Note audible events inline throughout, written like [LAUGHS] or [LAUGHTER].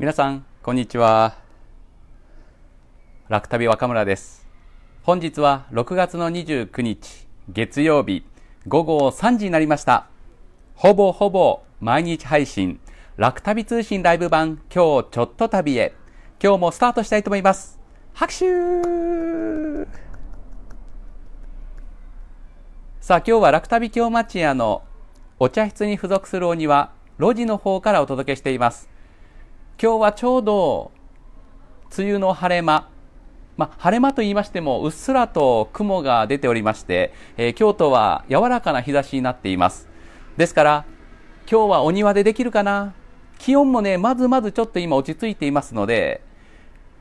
皆さんこんにちは楽旅若村です本日は6月の29日月曜日午後3時になりましたほぼほぼ毎日配信楽旅通信ライブ版今日ちょっと旅へ今日もスタートしたいと思います拍手さあ今日は楽旅京町屋のお茶室に付属するお庭路地の方からお届けしています今日はちょうど梅雨の晴れ間、まあ、晴れ間と言いましてもうっすらと雲が出ておりまして、えー、京都は柔らかな日差しになっていますですから今日はお庭でできるかな気温もねまずまずちょっと今落ち着いていますので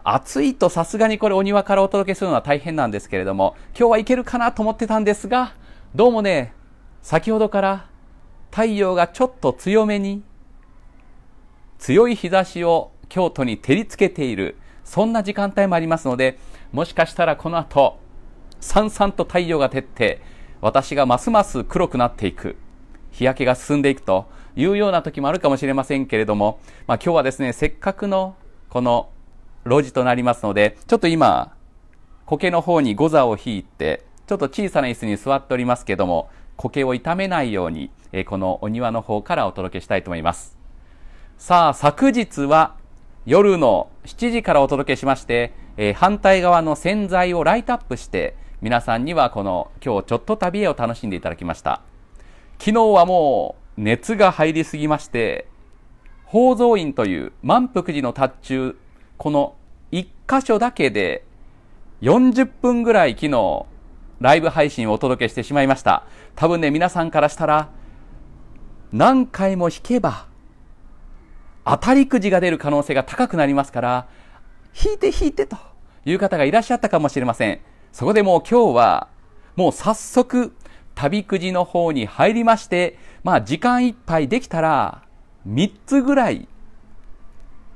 暑いとさすがにこれお庭からお届けするのは大変なんですけれども今日はいけるかなと思ってたんですがどうもね先ほどから太陽がちょっと強めに強い日差しを京都に照りつけている、そんな時間帯もありますので、もしかしたらこの後、さんさんと太陽が照って、私がますます黒くなっていく、日焼けが進んでいくというような時もあるかもしれませんけれども、まあ、今日はですね、せっかくのこの路地となりますので、ちょっと今、苔の方にゴザを引いて、ちょっと小さな椅子に座っておりますけども、苔を傷めないように、えこのお庭の方からお届けしたいと思います。さあ、昨日は夜の7時からお届けしまして、えー、反対側の洗剤をライトアップして、皆さんにはこの今日ちょっと旅を楽しんでいただきました。昨日はもう熱が入りすぎまして、宝蔵院という満腹寺の達中、この1箇所だけで40分ぐらい昨日ライブ配信をお届けしてしまいました。多分ね、皆さんからしたら、何回も弾けば、当たりくじが出る可能性が高くなりますから引いて引いてという方がいらっしゃったかもしれませんそこでもう今日はもう早速旅くじの方に入りましてまあ時間いっぱいできたら3つぐらい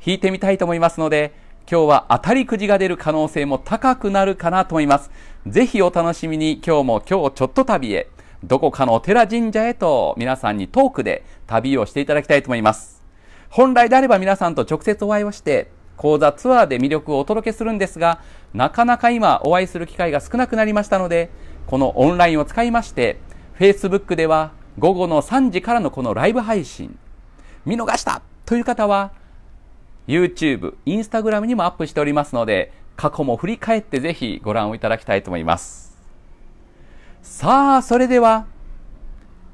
引いてみたいと思いますので今日は当たりくじが出る可能性も高くなるかなと思います。ぜひお楽しみに今日も今日ちょっと旅へ、どこかのお寺神社へと皆さんにトークで旅をしていただきたいと思います。本来であれば皆さんと直接お会いをして、講座ツアーで魅力をお届けするんですが、なかなか今お会いする機会が少なくなりましたので、このオンラインを使いまして、Facebook では午後の3時からのこのライブ配信、見逃したという方は、YouTube、Instagram にもアップしておりますので、過去も振り返ってぜひご覧をいただきたいと思います。さあ、それでは、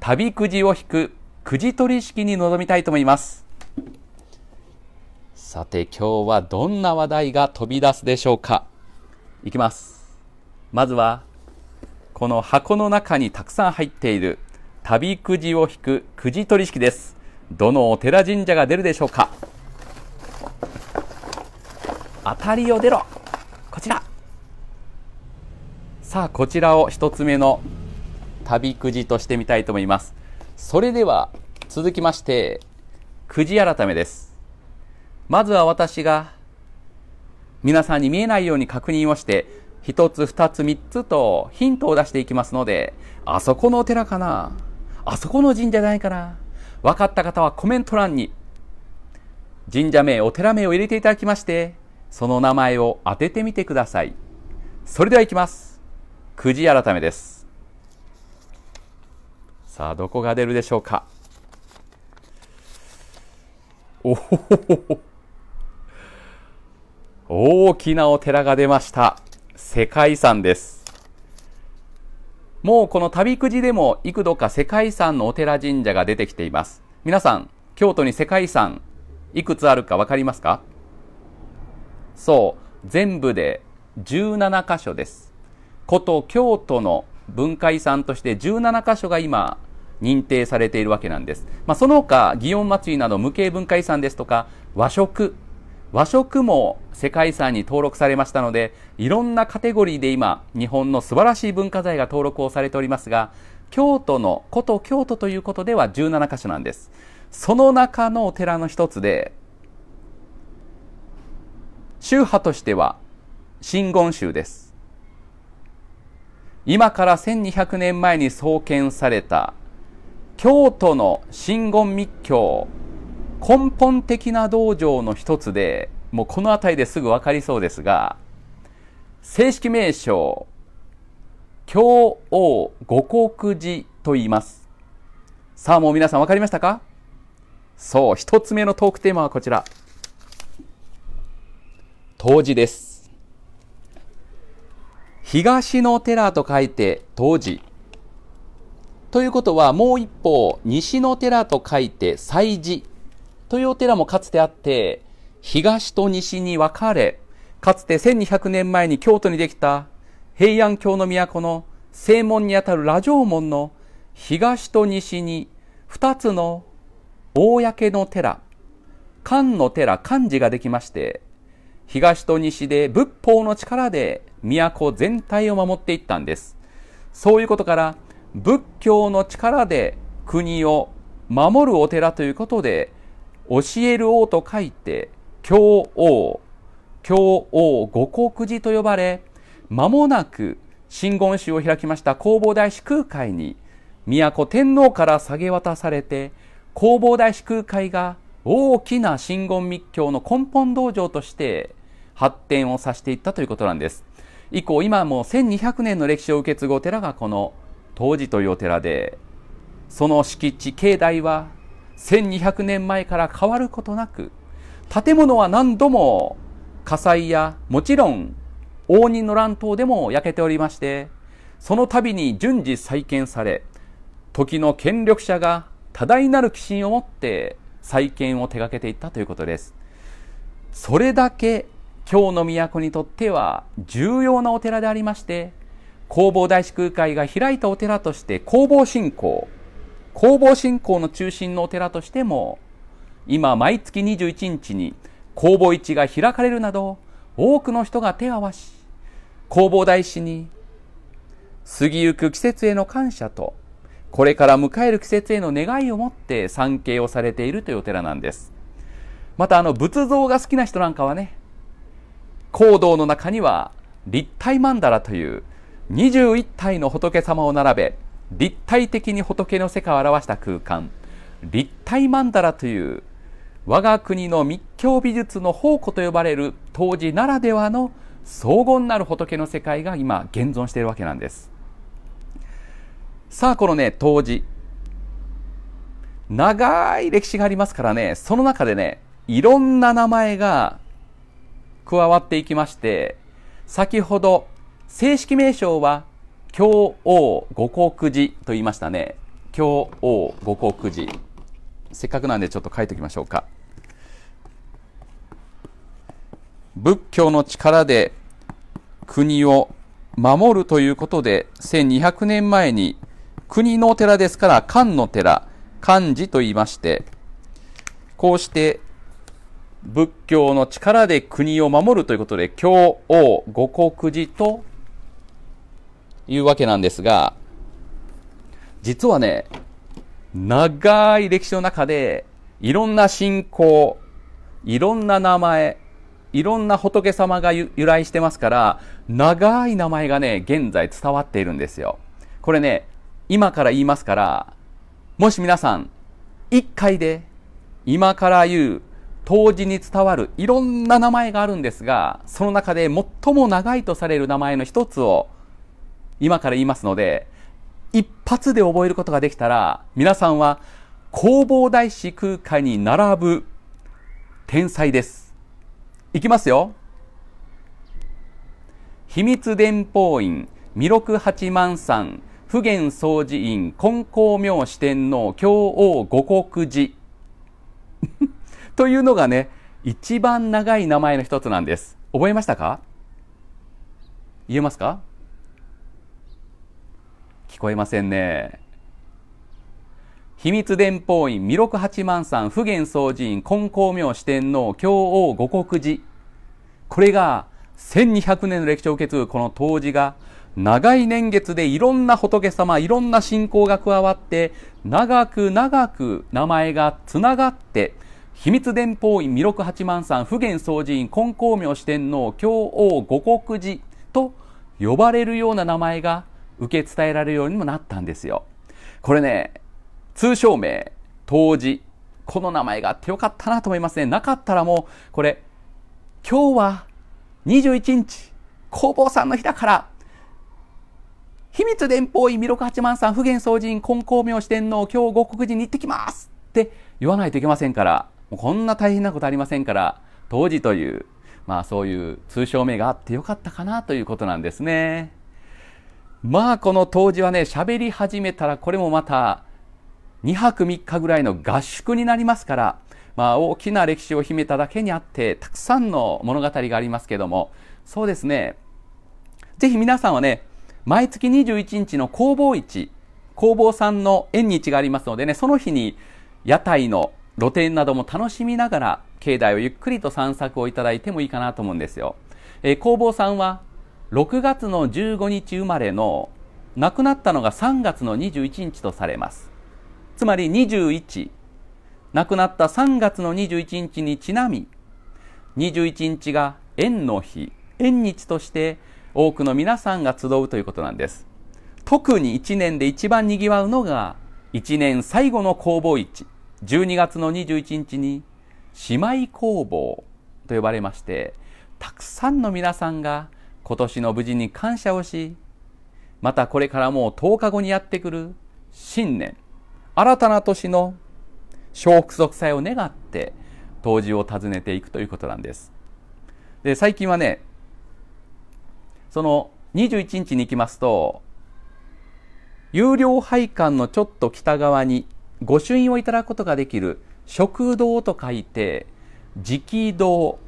旅くじを引くくじ取り式に臨みたいと思います。さて今日はどんな話題が飛び出すでしょうかいきますまずはこの箱の中にたくさん入っている旅くじを引くくじ取引ですどのお寺神社が出るでしょうか当たりを出ろこちらさあこちらを一つ目の旅くじとしてみたいと思いますそれでは続きましてくじ改めですまずは私が皆さんに見えないように確認をして、一つ、二つ、三つとヒントを出していきますので、あそこのお寺かなあそこの神社じゃないかな分かった方はコメント欄に、神社名、お寺名を入れていただきまして、その名前を当ててみてください。それではいきます。くじ改めです。さあ、どこが出るでしょうかおほほほほ。大きなお寺が出ました。世界遺産です。もうこの旅くじでも幾度か世界遺産のお寺神社が出てきています。皆さん、京都に世界遺産いくつあるかわかりますかそう、全部で17箇所です。古都京都の文化遺産として17箇所が今認定されているわけなんです。まあ、その他、祇園祭など無形文化遺産ですとか、和食、和食も世界遺産に登録されましたのでいろんなカテゴリーで今日本の素晴らしい文化財が登録をされておりますが京都の古都京都ということでは17カ所なんですその中のお寺の一つで宗派としては真言宗です今から1200年前に創建された京都の真言密教根本的な道場の一つで、もうこの辺りですぐわかりそうですが、正式名称、京王五国寺と言います。さあもう皆さんわかりましたかそう、一つ目のトークテーマはこちら。当時です。東の寺と書いて当時。ということはもう一方、西の寺と書いて祭寺というお寺もかつてあって、東と西に分かれ、かつて1200年前に京都にできた平安京の都の正門にあたる羅城門の東と西に2つの公の寺、漢の寺、漢字ができまして、東と西で仏法の力で都全体を守っていったんです。そういうことから、仏教の力で国を守るお寺ということで、教える王と書いて、教王、教王五国寺と呼ばれ、間もなく真言宗を開きました弘法大師空海に、都天皇から下げ渡されて、弘法大師空海が大きな真言密教の根本道場として発展をさせていったということなんです。以降、今もう1200年の歴史を受け継ぐお寺がこの当時というお寺で、その敷地、境内は1200年前から変わることなく建物は何度も火災やもちろん応仁の乱闘でも焼けておりましてその度に順次再建され時の権力者が多大なる寄進を持って再建を手掛けていったということですそれだけ京の都にとっては重要なお寺でありまして弘法大師空海が開いたお寺として弘法信仰弘法信仰の中心のお寺としても今毎月21日に弘法市が開かれるなど多くの人が手を合わし弘法大師に過ぎゆく季節への感謝とこれから迎える季節への願いを持って参詣をされているというお寺なんですまたあの仏像が好きな人なんかはね行動の中には立体曼荼羅という21体の仏様を並べ立体的に仏の世界を表した空間立体曼荼羅という我が国の密教美術の宝庫と呼ばれる当時ならではの荘厳なる仏の世界が今現存しているわけなんですさあこのね当時長い歴史がありますからねその中でねいろんな名前が加わっていきまして先ほど正式名称は京王五国寺と言いましたね。京王五国寺。せっかくなんでちょっと書いておきましょうか。仏教の力で国を守るということで、1200年前に国のお寺ですから、漢の寺、漢字と言いまして、こうして仏教の力で国を守るということで、京王五国寺というわけなんですが、実はね、長い歴史の中で、いろんな信仰、いろんな名前、いろんな仏様が由来してますから、長い名前がね、現在伝わっているんですよ。これね、今から言いますから、もし皆さん、一回で、今から言う、当時に伝わるいろんな名前があるんですが、その中で最も長いとされる名前の一つを今から言いますので、一発で覚えることができたら、皆さんは弘法大師空海に並ぶ天才です。いきますよ。秘密伝法院、弥勒八幡山、普賢総寺院、金光明四天王、京王五国寺。[LAUGHS] というのがね、一番長い名前の一つなんです。覚えましたか言えますか聞こえませんね。秘密伝法院、弥勒八幡山、普賢僧寺院、金光明四天王、京王五国寺。これが1200年の歴史を受け継ぐこの当時が、長い年月でいろんな仏様、いろんな信仰が加わって、長く長く名前がつながって、秘密伝法院、弥勒八幡山、普賢僧寺院、金光明四天王、京王五国寺と呼ばれるような名前が受け伝えられるようにもなったんですよ。これね、通称名、当時、この名前があってよかったなと思いますね。なかったらもう、これ、今日は21日、工房さんの日だから、秘密伝法院弥勒八幡さん、普賢宗人、金光明四天王、今日五国寺に行ってきますって言わないといけませんから、もうこんな大変なことありませんから、当時という、まあそういう通称名があってよかったかなということなんですね。まあこの当時はね喋り始めたらこれもまた2泊3日ぐらいの合宿になりますから、まあ、大きな歴史を秘めただけにあってたくさんの物語がありますけどもそうですねぜひ皆さんはね毎月21日の工房市工房さんの縁日がありますのでねその日に屋台の露店なども楽しみながら境内をゆっくりと散策をいただいてもいいかなと思うんですよ。えー、工房さんは6月の15日生まれの亡くなったのが3月の21日とされますつまり21亡くなった3月の21日にちなみ21日が縁の日縁日として多くの皆さんが集うということなんです特に1年で一番にぎわうのが1年最後の工房市12月の21日に姉妹工房と呼ばれましてたくさんの皆さんが今年の無事に感謝をし、またこれからもう10日後にやってくる新年、新たな年の小福息災を願って、当時を訪ねていくということなんです。で、最近はね、その21日に行きますと、有料配管のちょっと北側に御朱印をいただくことができる食堂と書いて、直堂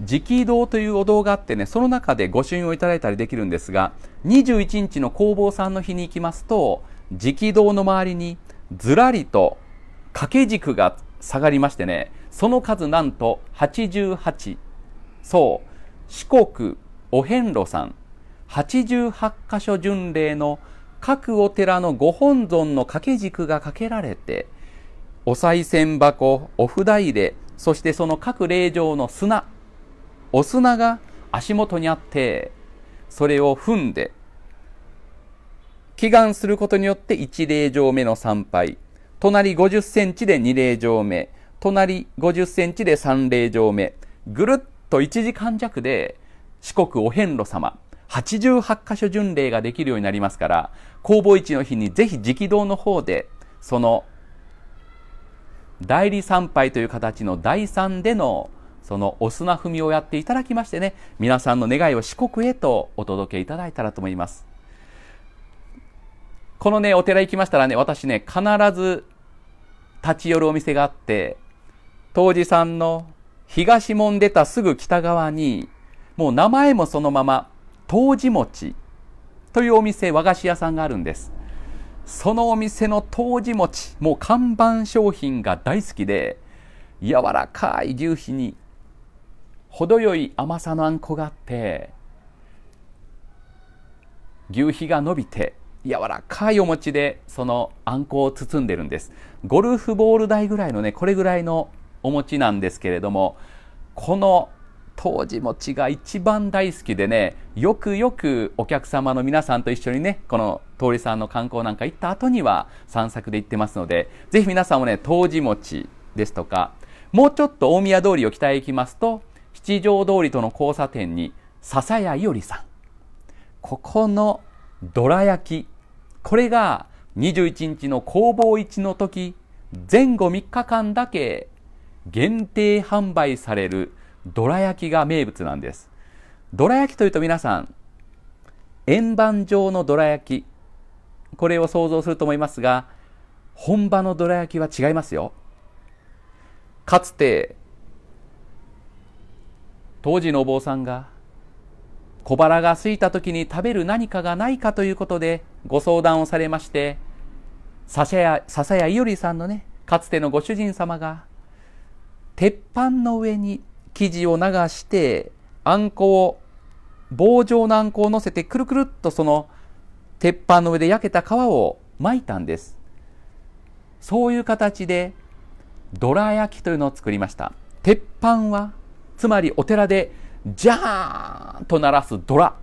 直堂というお堂があってねその中で御朱印をいただいたりできるんですが21日の工房さんの日に行きますと直堂の周りにずらりと掛け軸が下がりましてねその数なんと88そう四国お遍路さん88箇所巡礼の各お寺のご本尊の掛け軸が掛けられてお賽銭箱お札入れそしてその各霊場の砂お砂が足元にあってそれを踏んで祈願することによって1礼状目の参拝隣50センチで2礼状目隣50センチで3礼状目ぐるっと1時間弱で四国お遍路様88箇所巡礼ができるようになりますから工房市の日にぜひ直道の方でその代理参拝という形の第3でのそのお砂踏みをやっていただきましてね、皆さんの願いを四国へとお届けいただいたらと思います。このね、お寺行きましたらね、私ね、必ず立ち寄るお店があって、当時さんの東門出たすぐ北側に、もう名前もそのまま、当時餅というお店、和菓子屋さんがあるんです。そのお店の当時餅、もう看板商品が大好きで、柔らかい牛肥に程よい甘さのあんこがあって牛皮が伸びて柔らかいお餅でそのあんこを包んでるんですゴルフボール台ぐらいのねこれぐらいのお餅なんですけれどもこの当時餅が一番大好きでねよくよくお客様の皆さんと一緒にねこの通りさんの観光なんか行った後には散策で行ってますので是非皆さんもね当時餅ですとかもうちょっと大宮通りを北へ行きますと七条通りとの交差点に笹谷伊織さんここのどら焼きこれが21日の工房市の時前後3日間だけ限定販売されるどら焼きが名物なんですどら焼きというと皆さん円盤状のどら焼きこれを想像すると思いますが本場のどら焼きは違いますよかつて当時のお坊さんが小腹が空いた時に食べる何かがないかということでご相談をされまして笹谷笹谷伊織さんのねかつてのご主人様が鉄板の上に生地を流してあんこを棒状のあんこを乗せてくるくるっとその鉄板の上で焼けた皮を巻いたんですそういう形でどら焼きというのを作りました鉄板はつまりお寺でジャーンと鳴らすドラ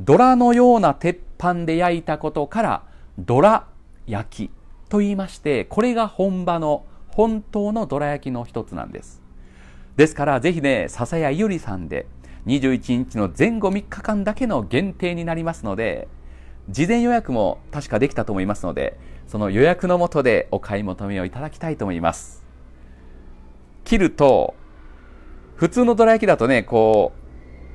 ドラのような鉄板で焼いたことからドラ焼きと言いましてこれが本場の本当のどら焼きの一つなんですですからぜひね笹谷ゆりさんで21日の前後3日間だけの限定になりますので事前予約も確かできたと思いますのでその予約のもとでお買い求めをいただきたいと思います切ると普通のどら焼きだとね、こ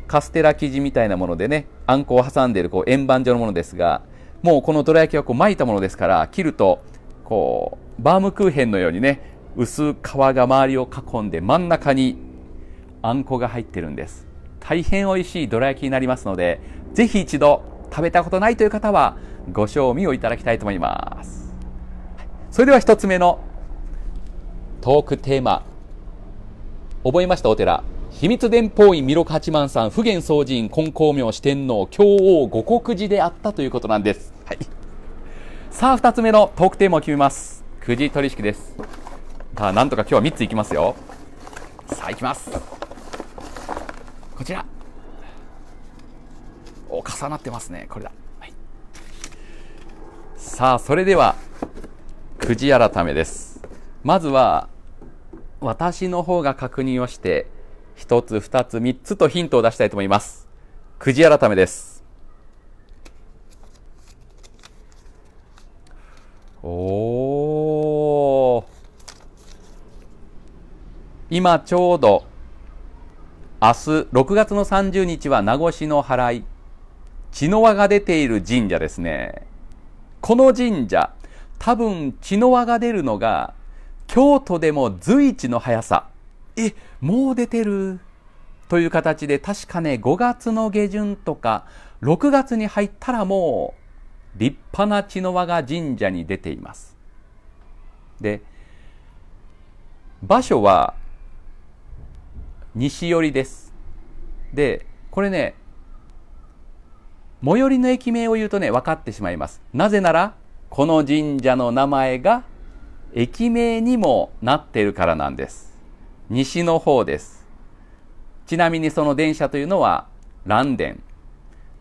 う、カステラ生地みたいなものでね、あんこを挟んでいるこう円盤状のものですが、もうこのどら焼きはこう巻いたものですから、切ると、こう、バームクーヘンのようにね、薄皮が周りを囲んで真ん中にあんこが入ってるんです。大変美味しいどら焼きになりますので、ぜひ一度食べたことないという方はご賞味をいただきたいと思います。それでは1つ目のトークテーマ覚えましたお寺秘密伝法院弥勒八幡さん普賢総人、金光明四天王京王五国寺であったということなんです、はい、さあ二つ目のトークテーマを決めますくじ取引ですさあなんとか今日は三ついきますよさあいきますこちらお重なってますねこれだ、はい、さあそれではくじ改めですまずは私の方が確認をして、一つ、二つ、三つとヒントを出したいと思います。くじ改めです。おー。今ちょうど、明日6月の30日は名護市の払い、血の輪が出ている神社ですね。この神社、多分血の輪が出るのが京都でも随一の速さえもう出てるという形で確かね5月の下旬とか6月に入ったらもう立派な茅の輪が神社に出ています。で場所は西寄りです。でこれね最寄りの駅名を言うとね分かってしまいます。なぜならこの神社の名前が駅名にもなっているからなんです。西の方です。ちなみにその電車というのは、蘭電。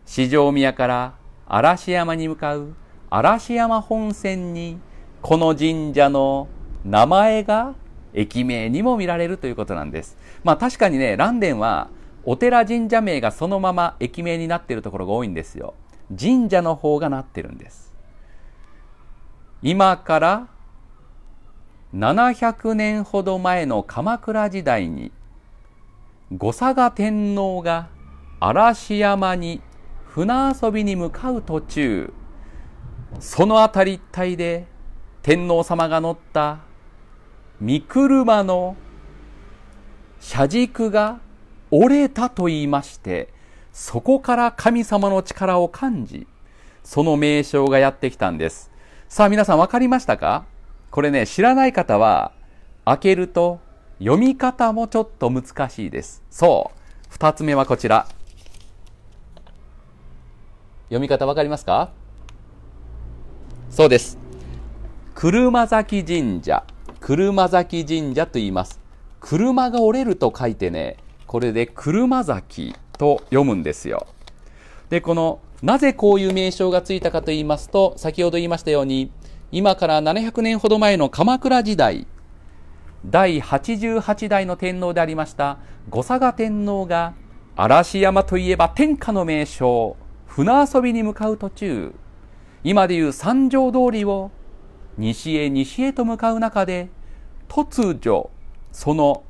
四条宮から嵐山に向かう嵐山本線に、この神社の名前が駅名にも見られるということなんです。まあ確かにね、蘭電はお寺神社名がそのまま駅名になっているところが多いんですよ。神社の方がなってるんです。今から700年ほど前の鎌倉時代に後嵯峨天皇が嵐山に船遊びに向かう途中その辺り一帯で天皇様が乗った御車の車軸が折れたと言いましてそこから神様の力を感じその名称がやってきたんですさあ皆さん分かりましたかこれね、知らない方は、開けると読み方もちょっと難しいです。そう。二つ目はこちら。読み方わかりますかそうです。車崎神社。車崎神社と言います。車が折れると書いてね、これで車崎と読むんですよ。で、この、なぜこういう名称がついたかと言いますと、先ほど言いましたように、今から700年ほど前の鎌倉時代第88代の天皇でありました後嵯峨天皇が嵐山といえば天下の名将。船遊びに向かう途中今でいう三条通りを西へ西へと向かう中で突如その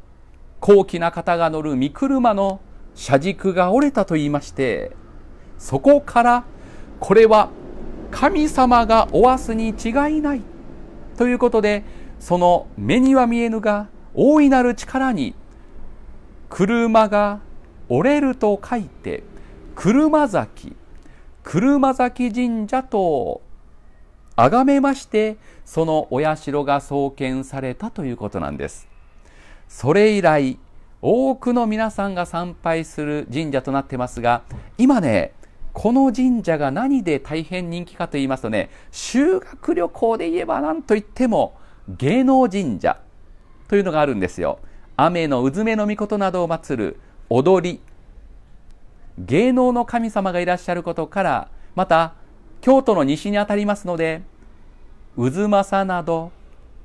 高貴な方が乗る御車の車軸が折れたと言いましてそこからこれは神様がおわすに違いないということでその目には見えぬが大いなる力に車が折れると書いて車崎車崎神社と崇めましてそのお社が創建されたということなんですそれ以来多くの皆さんが参拝する神社となってますが今ねこの神社が何で大変人気かと言いますとね、修学旅行で言えば何と言っても芸能神社というのがあるんですよ。雨のうずめの御事などを祀る踊り、芸能の神様がいらっしゃることから、また京都の西にあたりますので、渦政など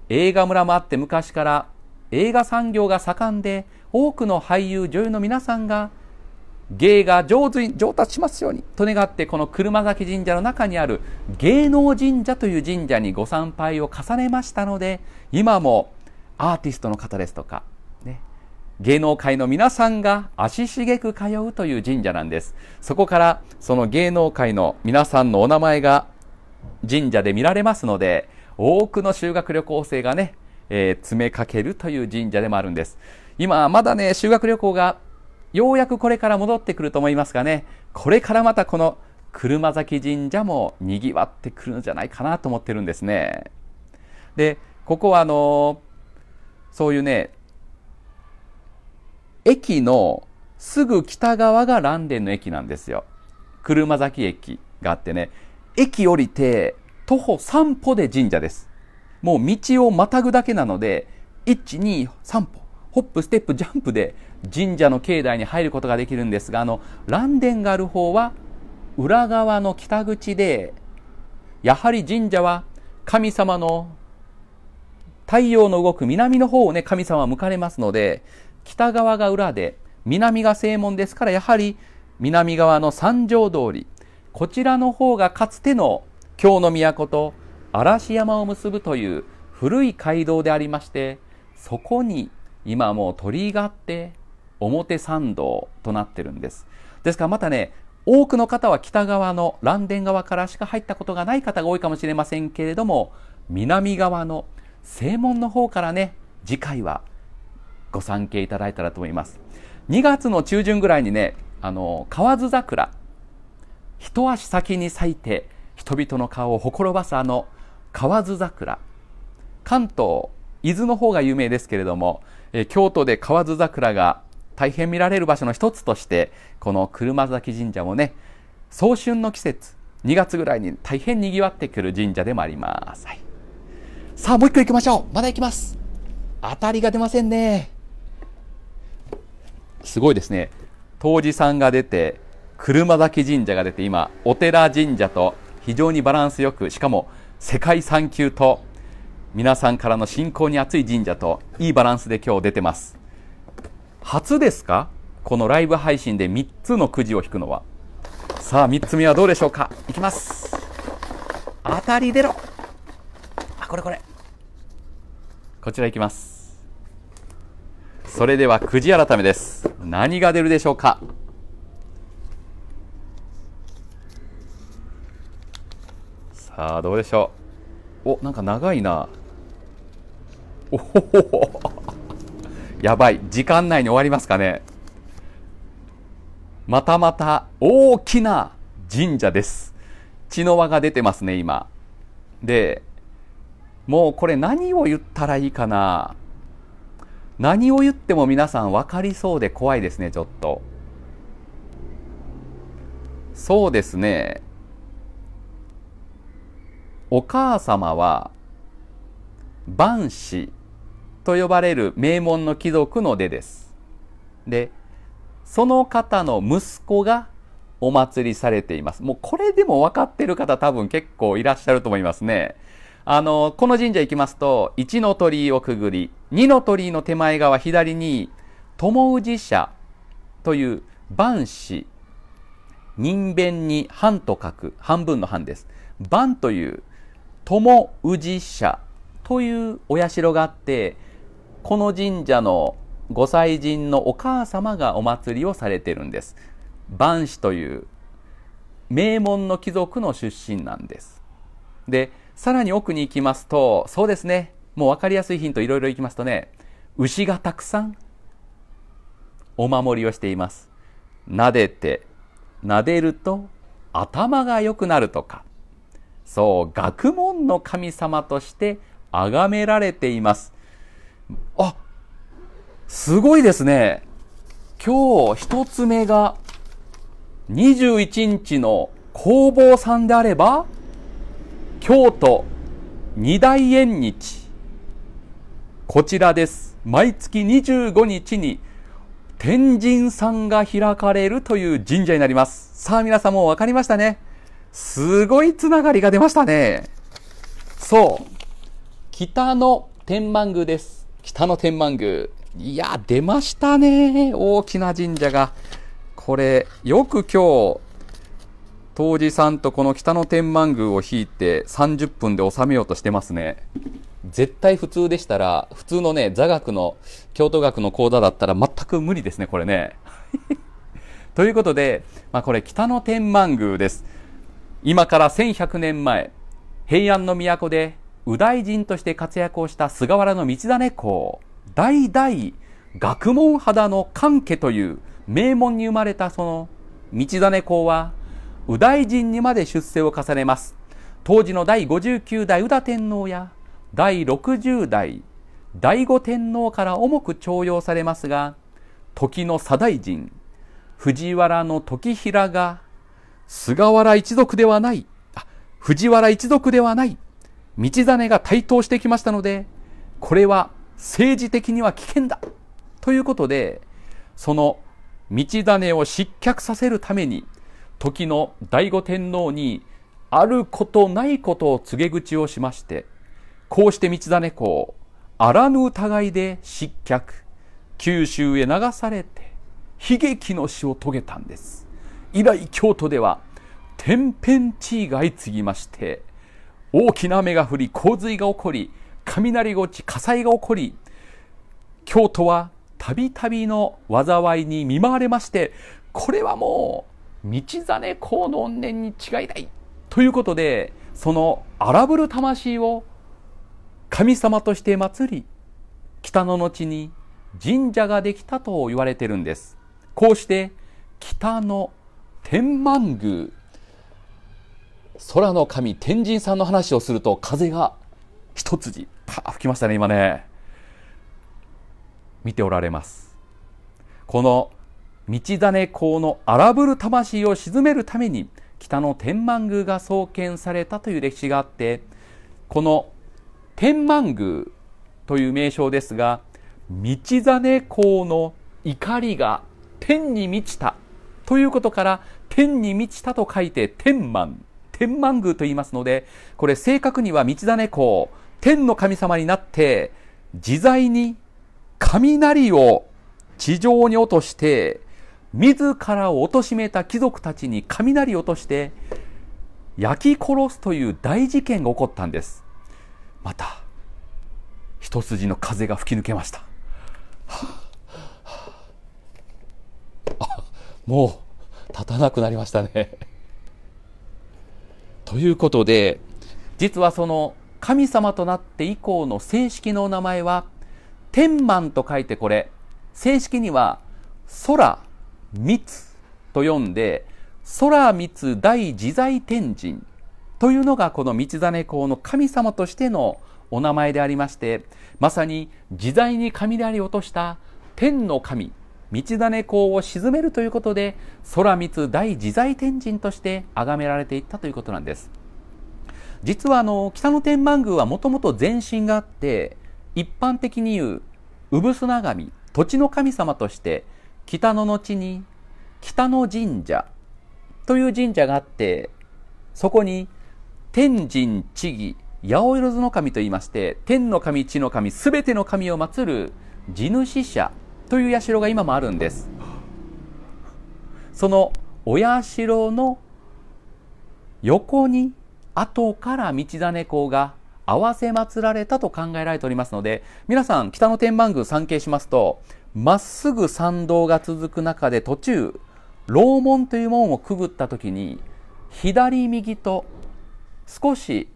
映画村もあって昔から映画産業が盛んで多くの俳優女優の皆さんが芸が上手に上達しますようにと願ってこの車崎神社の中にある芸能神社という神社にご参拝を重ねましたので今もアーティストの方ですとか、ね、芸能界の皆さんが足しげく通うという神社なんですそこからその芸能界の皆さんのお名前が神社で見られますので多くの修学旅行生がね、えー、詰めかけるという神社でもあるんです今まだね修学旅行がようやくこれから戻ってくると思いますがね、これからまたこの車崎神社も賑わってくるんじゃないかなと思ってるんですね。で、ここはあのそういうね、駅のすぐ北側が蘭電の駅なんですよ。車崎駅があってね、駅降りて徒歩3歩で神社です。もう道をまたぐだけなので、1、2、3歩。ホップ、ステップ、ジャンプで神社の境内に入ることができるんですが、あの、ンデがある法は裏側の北口で、やはり神社は神様の太陽の動く南の方をね、神様は向かれますので、北側が裏で、南が正門ですから、やはり南側の三条通り、こちらの方がかつての京の都と嵐山を結ぶという古い街道でありまして、そこに今もう鳥居があって表参道となってるんです。ですからまたね、多くの方は北側の蘭電側からしか入ったことがない方が多いかもしれませんけれども、南側の正門の方からね、次回はご参詣いただいたらと思います。2月の中旬ぐらいにね、あの、河津桜、一足先に咲いて人々の顔をほころばすあの河津桜、関東、伊豆の方が有名ですけれども、え京都で河津桜が大変見られる場所の一つとしてこの車崎神社もね早春の季節2月ぐらいに大変にぎわってくる神社でもあります、はい、さあもう一個行きましょうまだ行きます当たりが出ませんねすごいですね当時さんが出て車崎神社が出て今お寺神社と非常にバランスよくしかも世界3級と皆さんからの信仰に熱い神社といいバランスで今日出てます初ですかこのライブ配信で3つのくじを引くのはさあ3つ目はどうでしょうかいきます当たり出ろあこれこれこちらいきますそれではくじ改めです何が出るでしょうかさあどうでしょうおなんか長いなおほほほ。やばい。時間内に終わりますかね。またまた大きな神社です。血の輪が出てますね、今。で、もうこれ何を言ったらいいかな。何を言っても皆さん分かりそうで怖いですね、ちょっと。そうですね。お母様は、万死と呼ばれる名門の貴族の出です。で、その方の息子がお祭りされています。もうこれでも分かってる方多分結構いらっしゃると思いますね。あの、この神社行きますと、1の鳥居をくぐり、2の鳥居の手前側左に、友氏社という万氏、人弁に半と書く、半分の半です。万という友氏社というお社があって、この神社の御祭神のお母様がお祭りをされてるんです。万子という名門の貴族の出身なんです。で、さらに奥に行きますと、そうですね、もう分かりやすいヒントいろいろ行きますとね、牛がたくさんお守りをしています。撫でて、撫でると頭が良くなるとか、そう、学問の神様として崇められています。あすごいですね。今日一つ目が21日の工房さんであれば、京都二大縁日。こちらです。毎月25日に天神さんが開かれるという神社になります。さあ皆さんもうわかりましたね。すごいつながりが出ましたね。そう。北の天満宮です。北の天満宮。いや、出ましたね。大きな神社が。これ、よく今日、当時さんとこの北の天満宮を引いて30分で収めようとしてますね。絶対普通でしたら、普通のね、座学の、京都学の講座だったら全く無理ですね、これね。[LAUGHS] ということで、まあ、これ北の天満宮です。今から1100年前、平安の都で右大臣として活躍をした菅原道真公代々学問肌の関家という名門に生まれたその道真公は右大臣にまで出世を重ねます当時の第59代宇田天皇や第60代第五天皇から重く重用されますが時の左大臣藤原の時平が菅原一族ではない藤原一族ではない道真が台頭してきましたので、これは政治的には危険だということで、その道真を失脚させるために、時の醍醐天皇にあることないことを告げ口をしまして、こうして道真公、あらぬ疑いで失脚、九州へ流されて、悲劇の死を遂げたんです。以来京都では天変地異が相次ぎまして、大きな雨が降り、洪水が起こり、雷が落ち、火災が起こり、京都はたびたびの災いに見舞われまして、これはもう、道真公の怨念に違いない。ということで、その荒ぶる魂を神様として祭り、北の後に神社ができたと言われてるんです。こうして、北の天満宮空の神天神さんの話をすると風が一筋吹きましたね今ね見ておられますこの道真公の荒ぶる魂を鎮めるために北の天満宮が創建されたという歴史があってこの天満宮という名称ですが道真公の怒りが天に満ちたということから天に満ちたと書いて天満天満宮と言いますので、これ正確には道真公、天の神様になって、自在に雷を地上に落として、自らを貶めた貴族たちに雷を落として、焼き殺すという大事件が起こったんです。また、一筋の風が吹き抜けました。はあはあ、もう立たなくなりましたね。ということで実はその神様となって以降の正式のお名前は天満と書いてこれ正式には空密と読んで空密大自在天神というのがこの道真公の神様としてのお名前でありましてまさに自在に雷落とした天の神道真公を鎮めるということで空光大自在天神として崇められていったということなんです実はあの北野天満宮はもともと前身があって一般的に言う産砂神土地の神様として北野の地に北野神社という神社があってそこに天神地義八百万の神といいまして天の神地の神すべての神を祀る地主社という社が今もあるんですそのお社の横に後から道真公が合わせ祀られたと考えられておりますので皆さん北の天満宮参詣しますとまっすぐ参道が続く中で途中楼門という門をくぐった時に左右と少し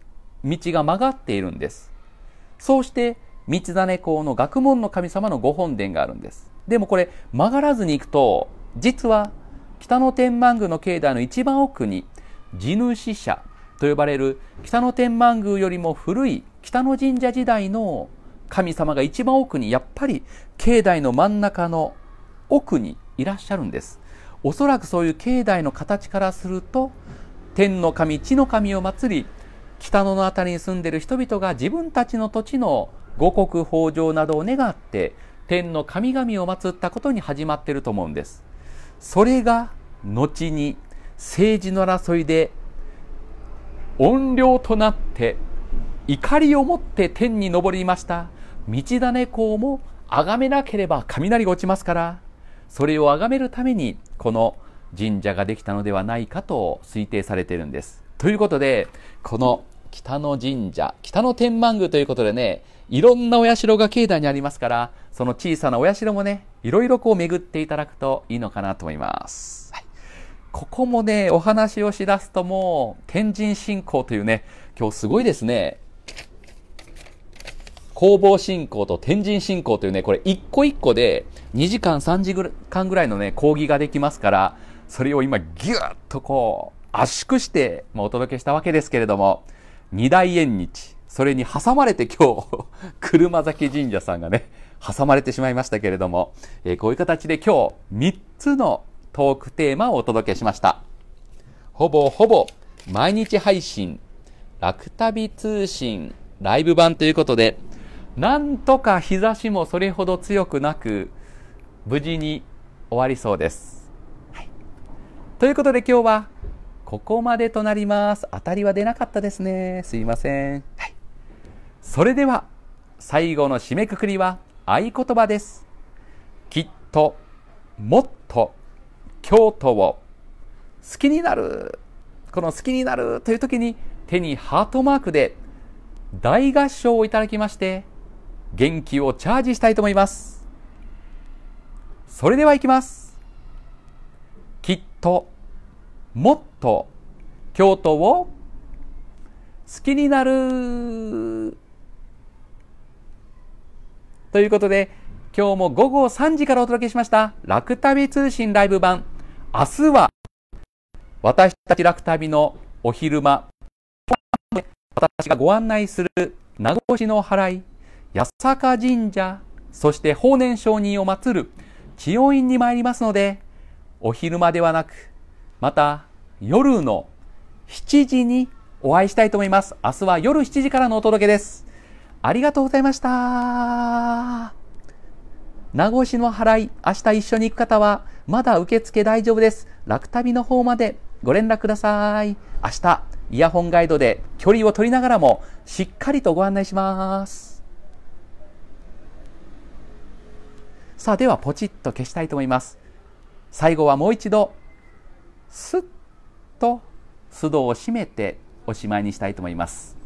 道が曲がっているんですそうして道真公の学問の神様のご本殿があるんです。でもこれ曲がらずに行くと、実は北野天満宮の境内の一番奥に地主社と呼ばれる北野天満宮よりも古い北野神社時代の神様が一番奥にやっぱり境内の真ん中の奥にいらっしゃるんですおそらくそういう境内の形からすると天の神地の神を祀り北野の辺りに住んでいる人々が自分たちの土地の五穀豊穣などを願って天の神々を祀ったことに始まっていると思うんですそれが後に政治の争いで怨霊となって怒りを持って天に昇りました道種公も崇めなければ雷が落ちますからそれを崇めるためにこの神社ができたのではないかと推定されているんです。ということでこの北野神社、北野天満宮ということでね、いろんなお社が境内にありますから、その小さなお社もね、いろいろこう巡っていただくといいのかなと思います。はい、ここもね、お話をしだすともう、天神信仰というね、今日すごいですね。工房信仰と天神信仰というね、これ一個一個で2時間3時間ぐらいのね、講義ができますから、それを今ギューッとこう圧縮して、まあ、お届けしたわけですけれども、二大縁日それに挟まれて今日 [LAUGHS] 車崎神社さんがね挟まれてしまいましたけれども、えー、こういう形で今日3つのトークテーマをお届けしましたほぼほぼ毎日配信楽旅通信ライブ版ということでなんとか日差しもそれほど強くなく無事に終わりそうです、はい、ということで今日はここまでとなります。当たりは出なかったですね。すいません。はい。それでは、最後の締めくくりは合言葉です。きっと、もっと、京都を好きになる。この好きになるという時に手にハートマークで大合唱をいただきまして、元気をチャージしたいと思います。それでは行きます。きっと、もっと京都を好きになるということで今日も午後3時からお届けしました楽旅通信ライブ版明日は私たち楽旅のお昼間私がご案内する名護市の払い八坂神社そして法然上人を祀る千代院に参りますのでお昼間ではなくまた夜の7時にお会いしたいと思います。明日は夜7時からのお届けです。ありがとうございました。名護市の払い、明日一緒に行く方は、まだ受付大丈夫です。楽旅の方までご連絡ください。明日、イヤホンガイドで距離を取りながらも、しっかりとご案内します。さあ、ではポチッと消したいと思います。最後はもう一度、スッと須藤を締めておしまいにしたいと思います